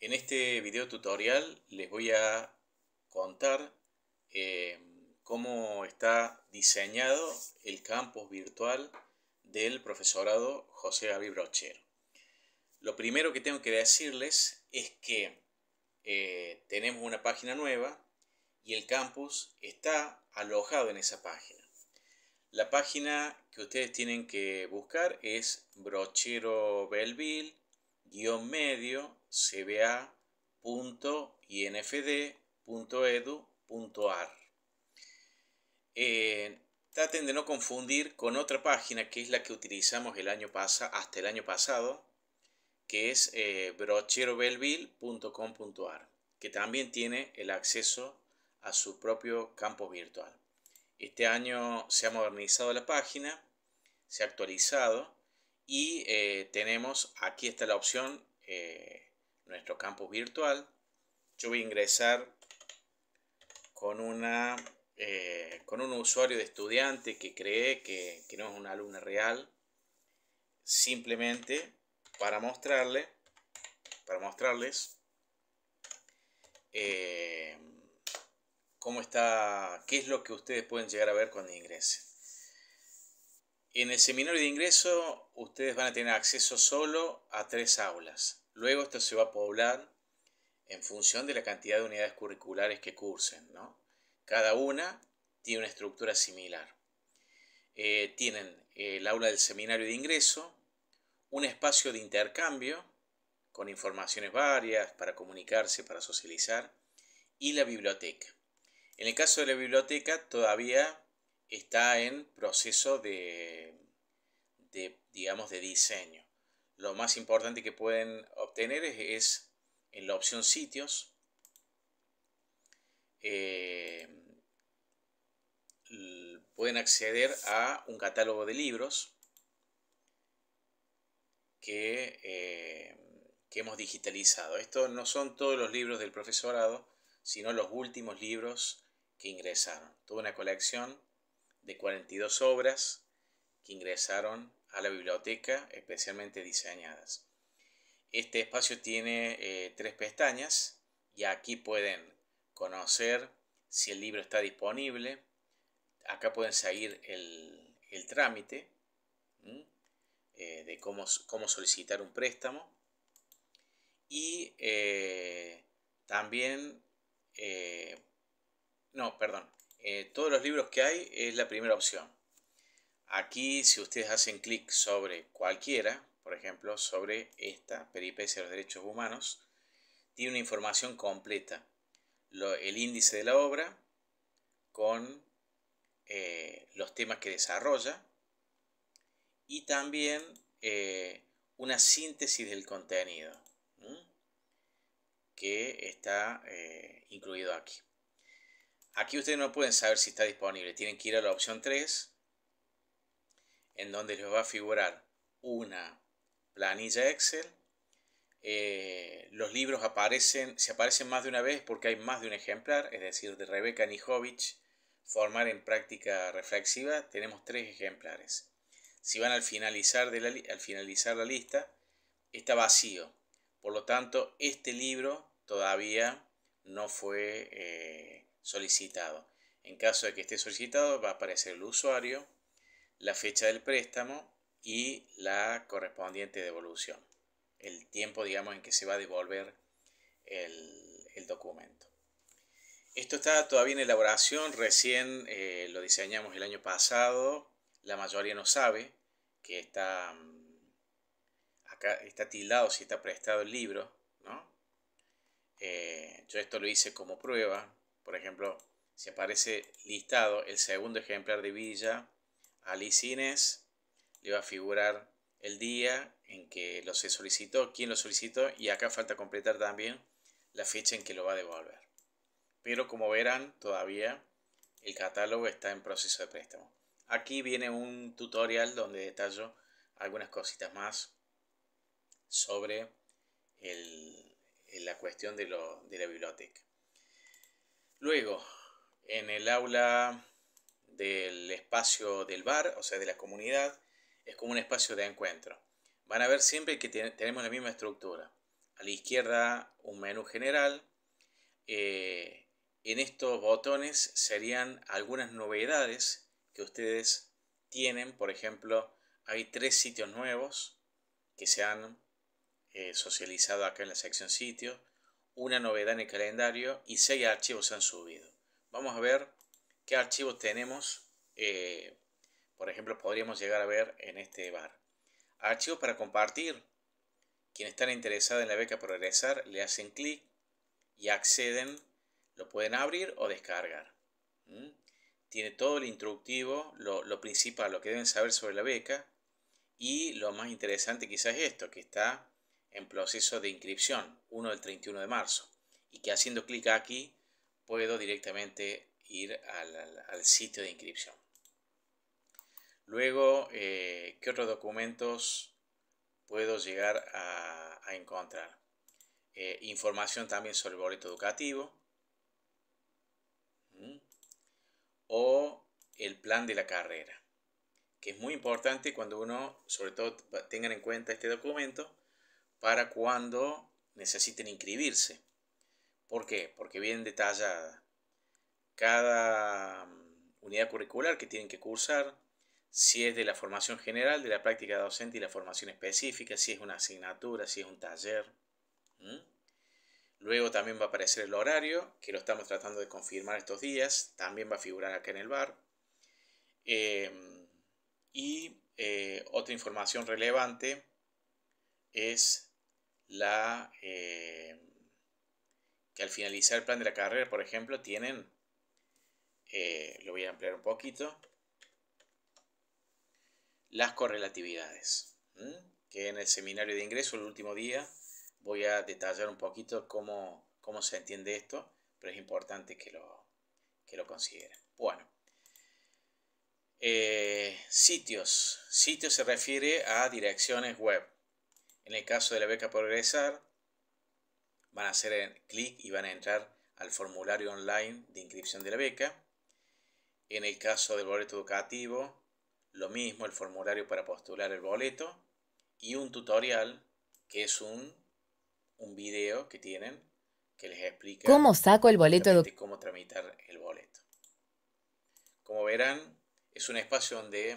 En este video tutorial les voy a contar eh, cómo está diseñado el campus virtual del profesorado José Gabriel Brochero. Lo primero que tengo que decirles es que eh, tenemos una página nueva y el campus está alojado en esa página. La página que ustedes tienen que buscar es Brochero Belleville guión cba.infd.edu.ar. E eh, traten de no confundir con otra página que es la que utilizamos el año hasta el año pasado, que es eh, brocherobelville.com.ar, que también tiene el acceso a su propio campo virtual. Este año se ha modernizado la página, se ha actualizado y eh, tenemos, aquí está la opción, eh, nuestro campus virtual. Yo voy a ingresar con, una, eh, con un usuario de estudiante que cree que, no es una alumna real. Simplemente para mostrarle, para mostrarles cómo está, qué es lo que ustedes pueden llegar a ver cuando ingresen. En el seminario de ingreso ustedes van a tener acceso solo a tres aulas. Luego esto se va a poblar en función de la cantidad de unidades curriculares que cursen. Cada una tiene una estructura similar. Eh, tienen eh, el aula del seminario de ingreso, un espacio de intercambio con informaciones varias para comunicarse, para socializar, y la biblioteca. En el caso de la biblioteca todavía está en proceso de, digamos, de diseño. Lo más importante que pueden obtener es, en la opción sitios, eh, pueden acceder a un catálogo de libros que, eh, que hemos digitalizado. Estos no son todos los libros del profesorado, sino los últimos libros que ingresaron. Toda una colección de 42 obras que ingresaron a la biblioteca especialmente diseñadas. Este espacio tiene eh, tres pestañas y aquí pueden conocer si el libro está disponible. Acá pueden seguir el, trámite eh, de cómo, cómo, solicitar un préstamo. Y eh, también, no, perdón, eh, todos los libros que hay es la primera opción. Aquí, si ustedes hacen clic sobre cualquiera, por ejemplo, sobre esta, Peripecia de los Derechos Humanos, tiene una información completa. el índice de la obra con eh, los temas que desarrolla y también eh, una síntesis del contenido que está incluido aquí. Aquí ustedes no pueden saber si está disponible. Tienen que ir a la opción 3, en donde les va a figurar una planilla Excel. Eh, los libros aparecen, se aparecen más de una vez porque hay más de un ejemplar, es decir, de Rebeca Nijovic, Formar en práctica reflexiva, tenemos tres ejemplares. Si van al finalizar, de la, al finalizar la lista, está vacío. Por lo tanto, este libro todavía no fue eh, solicitado. En caso de que esté solicitado va a aparecer el usuario, la fecha del préstamo y la correspondiente devolución. El tiempo, digamos, en que se va a devolver el, documento. Esto está todavía en elaboración, recién eh, lo diseñamos el año pasado, la mayoría no sabe que está, mm, acá está tildado si está prestado el libro, eh, yo esto lo hice como prueba, por ejemplo, si aparece listado el segundo ejemplar de Villa, Alicines, le va a figurar el día en que lo se solicitó, quién lo solicitó y acá falta completar también la fecha en que lo va a devolver. Pero como verán, todavía el catálogo está en proceso de préstamo. Aquí viene un tutorial donde detallo algunas cositas más sobre la cuestión de la biblioteca. Luego, en el aula del espacio del bar, o sea, de la comunidad, es como un espacio de encuentro. Van a ver siempre que tenemos la misma estructura. A la izquierda un menú general. Eh, en estos botones serían algunas novedades que ustedes tienen. Por ejemplo, hay tres sitios nuevos que se han eh, socializado acá en la sección sitios una novedad en el calendario y seis archivos se han subido. Vamos a ver qué archivos tenemos. Eh, por ejemplo, podríamos llegar a ver en este bar. Archivos para compartir. Quienes están interesados en la beca Progresar le hacen clic y acceden. Lo pueden abrir o descargar. Tiene todo el instructivo, lo, lo principal, lo que deben saber sobre la beca. Y lo más interesante quizás es esto, que está en proceso de inscripción, uno del 31 de marzo, y que haciendo clic aquí puedo directamente ir al, sitio de inscripción. Luego, eh, ¿qué otros documentos puedo llegar a, encontrar? Eh, información también sobre el boleto educativo o el plan de la carrera, que es muy importante cuando uno, sobre todo, tengan en cuenta este documento para cuando necesiten inscribirse. ¿Por qué? Porque bien detallada cada mm, unidad curricular que tienen que cursar, si es de la formación general, de la práctica docente y la formación específica, si es una asignatura, si es un taller. Luego también va a aparecer el horario, que lo estamos tratando de confirmar estos días. También va a figurar acá en el bar. Em, y eh, otra información relevante es la eh, que al finalizar el plan de la carrera, por ejemplo, tienen, eh, lo voy a ampliar un poquito, las correlatividades, que en el seminario de ingreso, el último día, voy a detallar un poquito cómo, se entiende esto, pero es importante que lo, que lo consideren. Bueno. Eh, sitios. Sitios se refiere a direcciones web. En el caso de la beca Progresar, van a hacer clic y van a entrar al formulario online de inscripción de la beca. En el caso del boleto educativo, lo mismo, el formulario para postular el boleto y un tutorial que es un, un video que tienen que les explica cómo saco el boleto educativo. Cómo tramitar el boleto. Como verán, es un espacio donde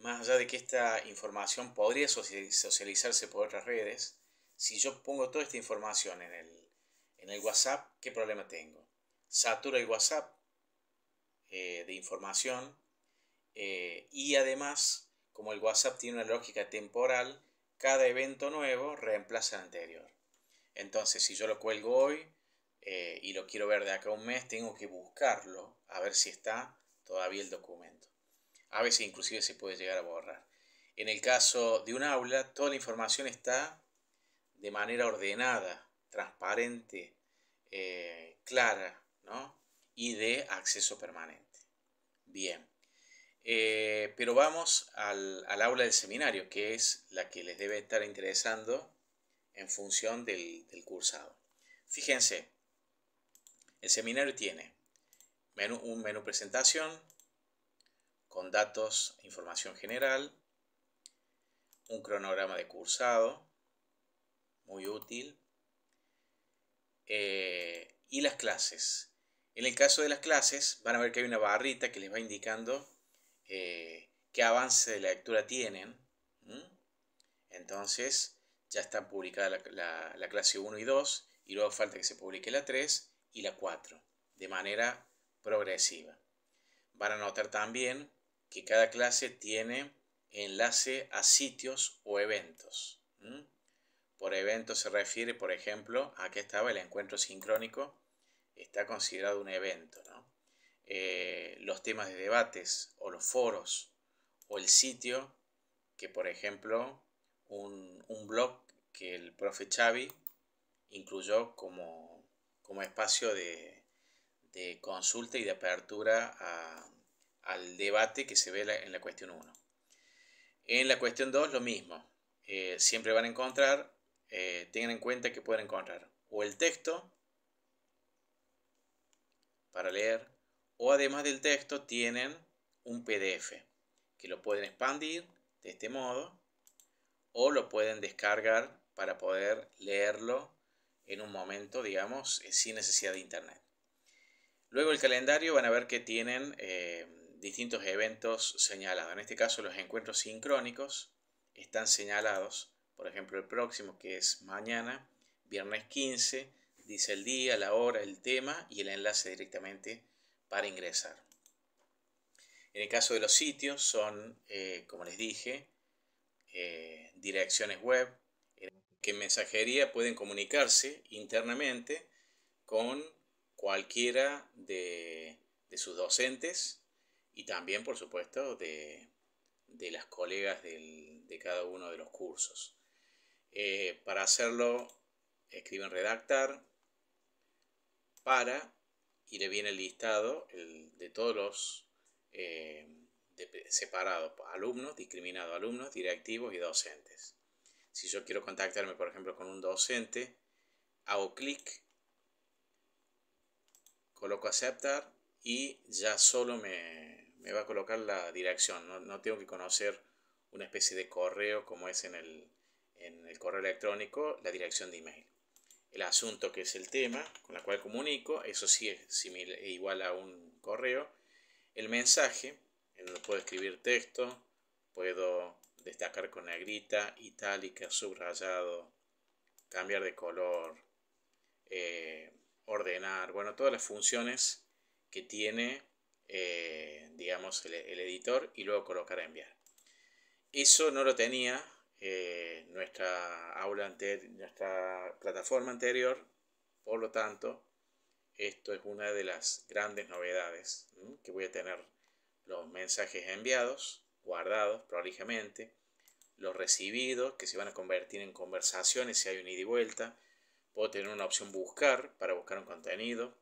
más allá de que esta información podría socializarse por otras redes, si yo pongo toda esta información en el, WhatsApp, ¿qué problema tengo? Satura el WhatsApp eh, de información eh, y además, como el WhatsApp tiene una lógica temporal, cada evento nuevo reemplaza al anterior. Entonces, si yo lo cuelgo hoy eh, y lo quiero ver de acá a un mes, tengo que buscarlo a ver si está todavía el documento. A veces inclusive se puede llegar a borrar. En el caso de un aula, toda la información está de manera ordenada, transparente, eh, clara ¿no? y de acceso permanente. Bien, eh, pero vamos al, aula del seminario, que es la que les debe estar interesando en función del, cursado. Fíjense, el seminario tiene un menú presentación, con datos, información general, un cronograma de cursado, muy útil, eh, y las clases. En el caso de las clases, van a ver que hay una barrita que les va indicando eh, qué avance de la lectura tienen. Entonces, ya están publicadas la, la clase 1 y 2, y luego falta que se publique la 3 y la 4, de manera progresiva. Van a notar también que cada clase tiene enlace a sitios o eventos. Por evento se refiere, por ejemplo, a que estaba el encuentro sincrónico, está considerado un evento. Eh, los temas de debates o los foros o el sitio, que por ejemplo un, blog que el profe Xavi incluyó como, espacio de, de consulta y de apertura a al debate que se ve en la cuestión 1. En la cuestión 2 lo mismo. Eh, siempre van a encontrar, eh, tengan en cuenta que pueden encontrar o el texto para leer, o además del texto tienen un PDF que lo pueden expandir de este modo o lo pueden descargar para poder leerlo en un momento, digamos, eh, sin necesidad de internet. Luego el calendario van a ver que tienen distintos eventos señalados. En este caso los encuentros sincrónicos están señalados. Por ejemplo, el próximo que es mañana, viernes 15, dice el día, la hora, el tema y el enlace directamente para ingresar. En el caso de los sitios son, eh, como les dije, eh, direcciones web que en mensajería pueden comunicarse internamente con cualquiera de, de sus docentes y también, por supuesto, de, las colegas de cada uno de los cursos. Eh, para hacerlo, escriben redactar, para, y le viene el listado de todos los eh, separados, alumnos, discriminados alumnos, directivos y docentes. Si yo quiero contactarme, por ejemplo, con un docente, hago clic, coloco aceptar y ya solo me, me va a colocar la dirección, no, tengo que conocer una especie de correo como es en el, correo electrónico, la dirección de email. El asunto que es el tema con la cual comunico, eso sí es similar, igual a un correo. El mensaje, en puedo escribir texto, puedo destacar con negrita, itálica, subrayado, cambiar de color, eh, ordenar, bueno, todas las funciones que tiene eh, digamos, el, editor y luego colocar a enviar. Eso no lo tenía eh, nuestra aula anterior, nuestra plataforma anterior, por lo tanto, esto es una de las grandes novedades que voy a tener los mensajes enviados, guardados prolijamente, los recibidos que se van a convertir en conversaciones si hay un ida y vuelta. Puedo tener una opción buscar para buscar un contenido.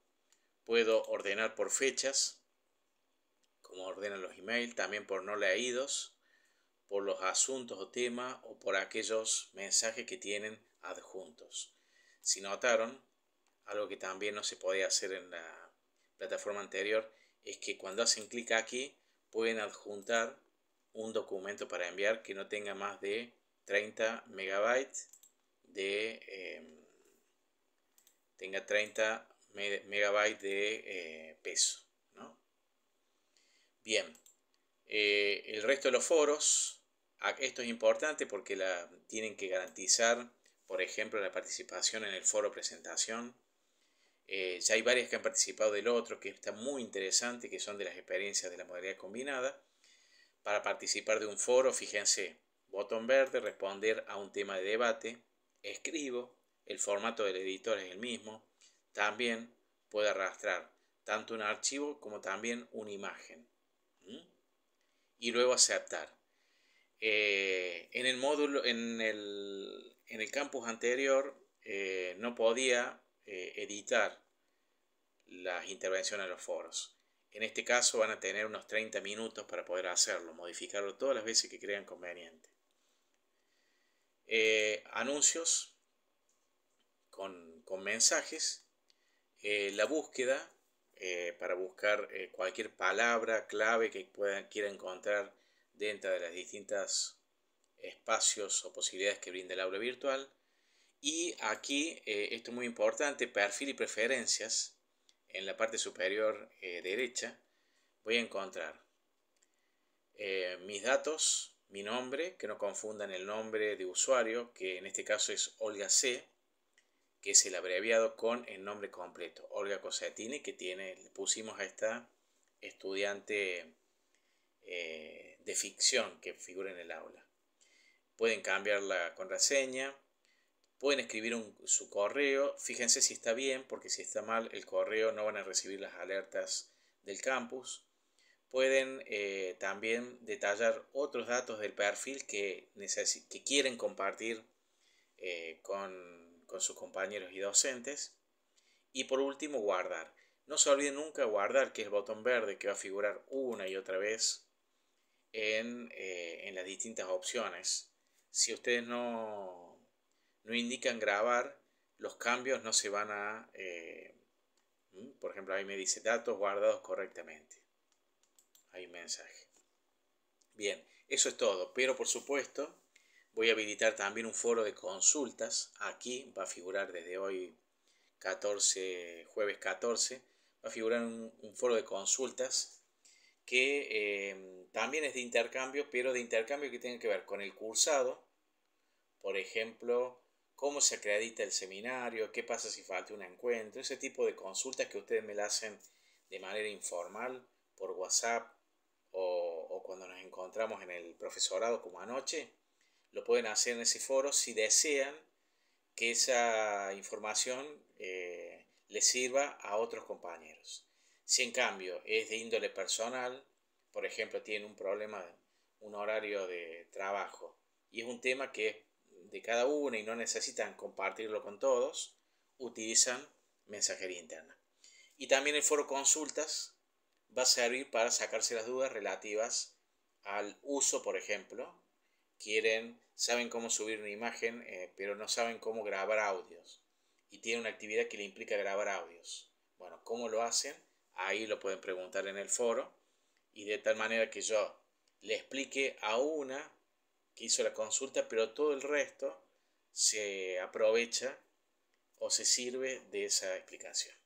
Puedo ordenar por fechas como ordenan los emails, también por no leídos, por los asuntos o temas o por aquellos mensajes que tienen adjuntos. Si notaron, algo que también no se podía hacer en la plataforma anterior, es que cuando hacen clic aquí pueden adjuntar un documento para enviar que no tenga más de 30 megabytes de... Em, tenga 30 megabytes de eh, peso. Bien, eh, el resto de los foros, esto es importante porque la, tienen que garantizar, por ejemplo, la participación en el foro presentación. Eh, ya hay varias que han participado del otro, que está muy interesante, que son de las experiencias de la modalidad combinada. Para participar de un foro, fíjense, botón verde, responder a un tema de debate, escribo, el formato del editor es el mismo, también puede arrastrar tanto un archivo como también una imagen. Y luego aceptar. Eh, en el módulo, en el, campus anterior, eh, no podía eh, editar las intervenciones en los foros. En este caso van a tener unos 30 minutos para poder hacerlo, modificarlo todas las veces que crean conveniente. anuncios con, mensajes, la búsqueda eh, para buscar eh, cualquier palabra clave que puedan quiera encontrar dentro de las distintas espacios o posibilidades que brinda el aula virtual. Y aquí, eh, esto es muy importante, perfil y preferencias, en la parte superior derecha, voy a encontrar mis datos, mi nombre, que no confundan el nombre de usuario, que en este caso es Olga C, es el abreviado con el nombre completo. Olga Cosetini que tiene, le pusimos a esta estudiante eh, de ficción que figura en el aula. Pueden cambiar la contraseña, pueden escribir su correo. Fíjense si está bien, porque si está mal el correo no van a recibir las alertas del campus. Pueden eh, también detallar otros datos del perfil que, que quieren compartir eh, con con sus compañeros y docentes. Y por último, guardar. No se olviden nunca guardar, que es el botón verde que va a figurar una y otra vez eh, en, las distintas opciones. Si ustedes no, no indican grabar, los cambios no se van a... Eh, por ejemplo, ahí me dice datos guardados correctamente. Hay un mensaje. Bien, eso es todo. Pero por supuesto, Voy a habilitar también un foro de consultas. Aquí va a figurar desde hoy jueves 14. Va a figurar un, foro de consultas que em, también es de intercambio, pero de intercambio que tiene que ver con el cursado. Por ejemplo, cómo se acredita el seminario, qué pasa si falta un encuentro, ese tipo de consultas que ustedes me la hacen de manera informal, por WhatsApp o cuando nos encontramos en el profesorado como anoche lo pueden hacer en ese foro si desean que esa información eh, les sirva a otros compañeros. Si en cambio es de índole personal, por ejemplo, tiene un problema, un horario de trabajo y es un tema que es de cada uno y no necesitan compartirlo con todos, utilizan mensajería interna. Y también el foro consultas va a servir para sacarse las dudas relativas al uso, por ejemplo, quieren, saben cómo subir una imagen, eh, pero no saben cómo grabar audios. Y tienen una actividad que le implica grabar audios. Bueno, ¿cómo lo hacen? Ahí lo pueden preguntar en el foro. Y de tal manera que yo le explique a una que hizo la consulta, pero todo el resto se aprovecha o se sirve de esa explicación.